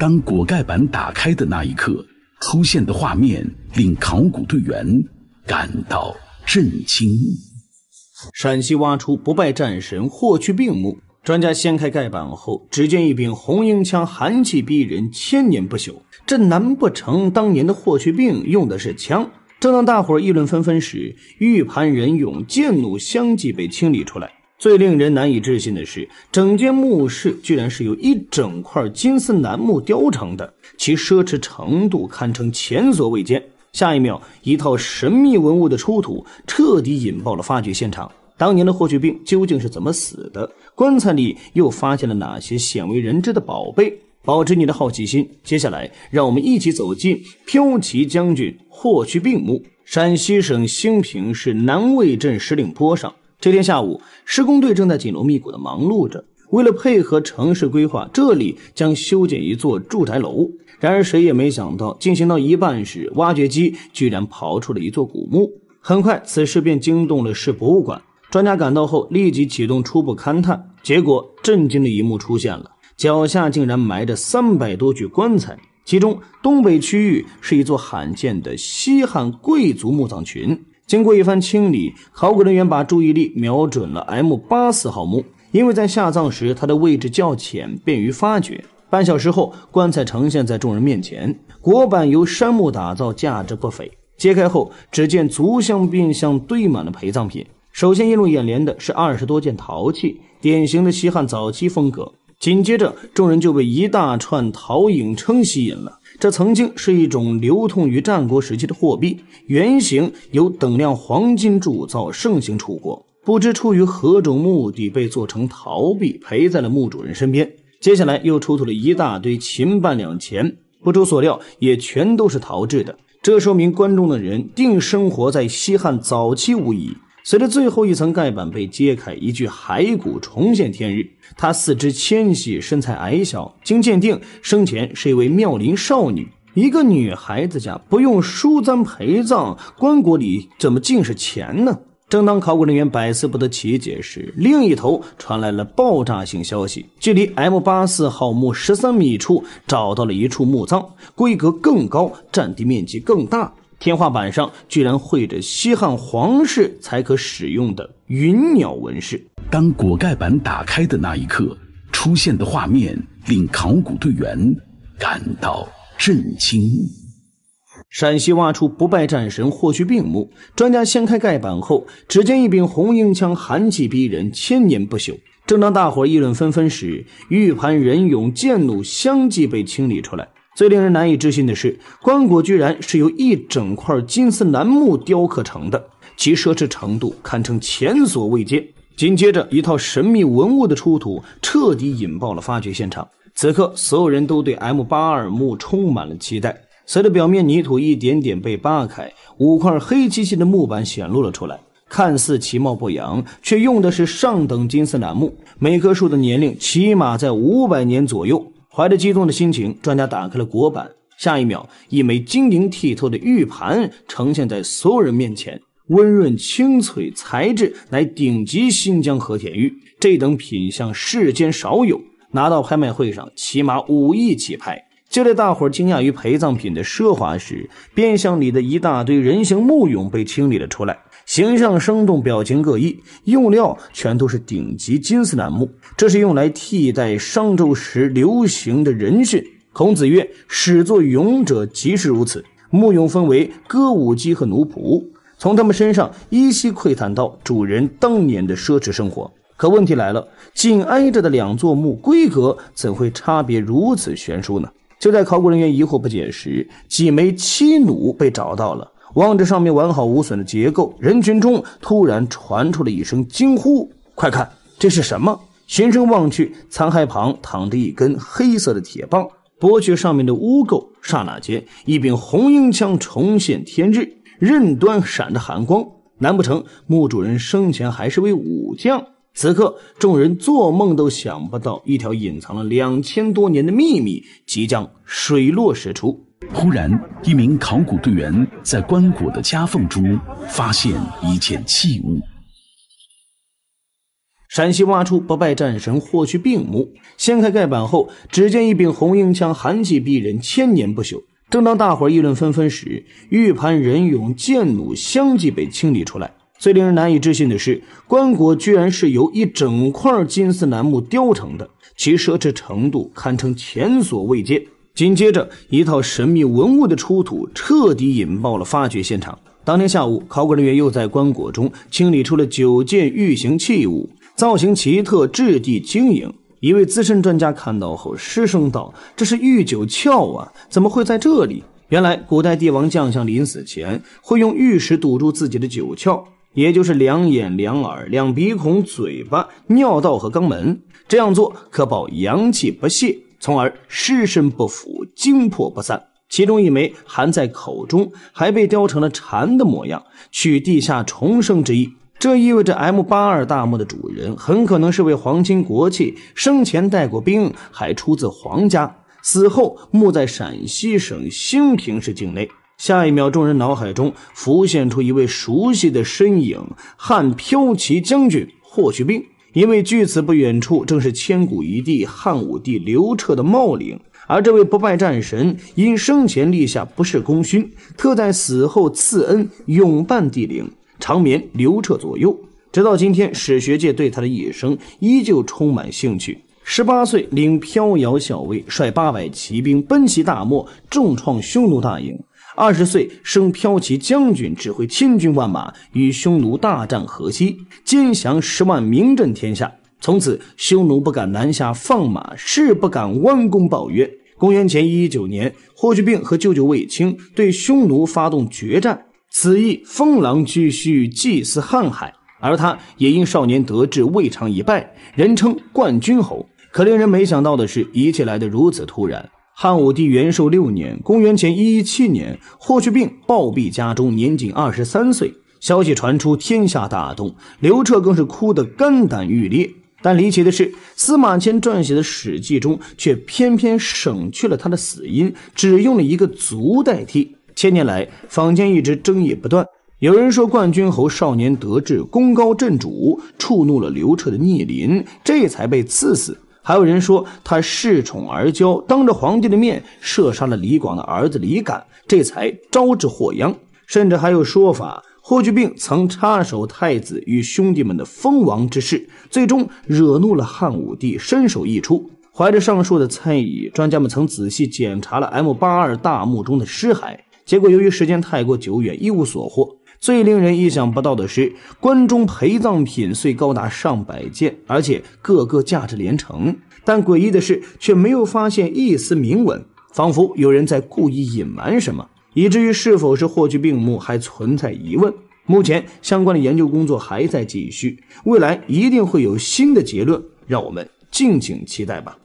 当果盖板打开的那一刻，出现的画面令考古队员感到震惊。陕西挖出不败战神霍去病墓，专家掀开盖板后，只见一柄红缨枪，寒气逼人，千年不朽。这难不成当年的霍去病用的是枪？正当大伙议论纷纷时，玉盘人俑、剑弩相继被清理出来。最令人难以置信的是，整间墓室居然是由一整块金丝楠木雕成的，其奢侈程度堪称前所未见。下一秒，一套神秘文物的出土彻底引爆了发掘现场。当年的霍去病究竟是怎么死的？棺材里又发现了哪些鲜为人知的宝贝？保持你的好奇心，接下来让我们一起走进骠骑将军霍去病墓，陕西省兴平市南魏镇石岭坡上。这天下午，施工队正在紧锣密鼓地忙碌着。为了配合城市规划，这里将修建一座住宅楼。然而，谁也没想到，进行到一半时，挖掘机居然刨出了一座古墓。很快，此事便惊动了市博物馆。专家赶到后，立即启动初步勘探。结果，震惊的一幕出现了：脚下竟然埋着三百多具棺材，其中东北区域是一座罕见的西汉贵族墓葬群。经过一番清理，考古人员把注意力瞄准了 M 八四号墓，因为在下葬时它的位置较浅，便于发掘。半小时后，棺材呈现在众人面前，椁板由杉木打造，价值不菲。揭开后，只见足箱并箱堆满了陪葬品。首先映入眼帘的是二十多件陶器，典型的西汉早期风格。紧接着，众人就被一大串陶影称吸引了。这曾经是一种流通于战国时期的货币，原型由等量黄金铸造，盛行楚国。不知出于何种目的，被做成陶币，陪在了墓主人身边。接下来又出土了一大堆秦半两钱，不出所料，也全都是陶制的。这说明关中的人定生活在西汉早期无疑。随着最后一层盖板被揭开，一具骸骨重现天日。她四肢纤细，身材矮小。经鉴定，生前是一位妙龄少女。一个女孩子家不用梳簪陪葬，棺椁里怎么尽是钱呢？正当考古人员百思不得其解时，另一头传来了爆炸性消息：距离 M 八四号墓十三米处找到了一处墓葬，规格更高，占地面积更大。天花板上居然绘着西汉皇室才可使用的云鸟纹饰。当果盖板打开的那一刻，出现的画面令考古队员感到震惊。陕西挖出不败战神霍去病墓，专家掀开盖板后，只见一柄红缨枪，寒气逼人，千年不朽。正当大伙议论纷纷时，玉盘、人俑、剑弩相继被清理出来。最令人难以置信的是，棺椁居然是由一整块金丝楠木雕刻成的，其奢侈程度堪称前所未见。紧接着，一套神秘文物的出土彻底引爆了发掘现场。此刻，所有人都对 M 八二墓充满了期待。随着表面泥土一点点被扒开，五块黑漆漆的木板显露了出来。看似其貌不扬，却用的是上等金丝楠木，每棵树的年龄起码在五百年左右。怀着激动的心情，专家打开了国板，下一秒，一枚晶莹剔透的玉盘呈现在所有人面前，温润清脆，材质乃顶级新疆和田玉，这等品相世间少有，拿到拍卖会上起码五亿起拍。就在大伙惊讶于陪葬品的奢华时，边相里的一大堆人形木俑被清理了出来。形象生动，表情各异，用料全都是顶级金丝楠木，这是用来替代商周时流行的人殉。孔子曰：“始作俑者，即是如此。”墓俑分为歌舞姬和奴仆，从他们身上依稀窥探到主人当年的奢侈生活。可问题来了，紧挨着的两座墓规格怎会差别如此悬殊呢？就在考古人员疑惑不解时，几枚漆弩被找到了。望着上面完好无损的结构，人群中突然传出了一声惊呼：“快看，这是什么？”循声望去，残骸旁躺着一根黑色的铁棒，剥去上面的污垢，刹那间，一柄红缨枪重现天日，刃端闪着寒光。难不成墓主人生前还是位武将？此刻，众人做梦都想不到，一条隐藏了两千多年的秘密即将水落石出。忽然，一名考古队员在棺椁的夹缝中发现一件器物。陕西挖出不败战神霍去病墓，掀开盖板后，只见一柄红缨枪，寒气逼人，千年不朽。正当大伙议论纷纷时，玉盘、人俑、剑弩相继被清理出来。最令人难以置信的是，棺椁居然是由一整块金丝楠木雕成的，其奢侈程度堪称前所未见。紧接着，一套神秘文物的出土彻底引爆了发掘现场。当天下午，考古人员又在棺椁中清理出了九件玉形器物，造型奇特，质地晶莹。一位资深专家看到后失声道：“这是玉九窍啊！怎么会在这里？”原来，古代帝王将相临死前会用玉石堵住自己的九窍，也就是两眼、两耳、两鼻孔、嘴巴、尿道和肛门。这样做可保阳气不泄。从而尸身不腐，精魄不散。其中一枚含在口中，还被雕成了蝉的模样，取地下重生之意。这意味着 M 八二大墓的主人很可能是位皇亲国戚，生前带过兵，还出自皇家。死后墓在陕西省兴平市境内。下一秒，众人脑海中浮现出一位熟悉的身影——汉骠骑将军霍去病。因为距此不远处正是千古一帝汉武帝刘彻的茂陵，而这位不败战神因生前立下不世功勋，特在死后赐恩永伴帝陵，长眠刘彻左右。直到今天，史学界对他的一生依旧充满兴趣。十八岁领飘摇校尉，率八百骑兵奔袭大漠，重创匈奴大营。二十岁升骠骑将军，指挥千军万马，与匈奴大战河西，歼降十万，名震天下。从此，匈奴不敢南下放马，誓不敢弯弓抱约。公元前一一九年，霍去病和舅舅卫青对匈奴发动决战，此役封狼居胥，祭祀瀚海。而他也因少年得志，未尝一败，人称冠军侯。可令人没想到的是，一切来得如此突然。汉武帝元寿六年（公元前一一七年），霍去病暴毙家中，年仅二十三岁。消息传出，天下大动，刘彻更是哭得肝胆欲裂。但离奇的是，司马迁撰写的《史记》中却偏偏省去了他的死因，只用了一个“卒”代替。千年来，坊间一直争议不断。有人说，冠军侯少年得志，功高震主，触怒了刘彻的逆鳞，这才被赐死。还有人说他恃宠而骄，当着皇帝的面射杀了李广的儿子李敢，这才招致祸殃。甚至还有说法，霍去病曾插手太子与兄弟们的封王之事，最终惹怒了汉武帝，身首异处。怀着上述的猜疑，专家们曾仔细检查了 M 八二大墓中的尸骸，结果由于时间太过久远，一无所获。最令人意想不到的是，关中陪葬品虽高达上百件，而且个个价值连城，但诡异的是，却没有发现一丝铭文，仿佛有人在故意隐瞒什么，以至于是否是霍去病墓还存在疑问。目前相关的研究工作还在继续，未来一定会有新的结论，让我们敬请期待吧。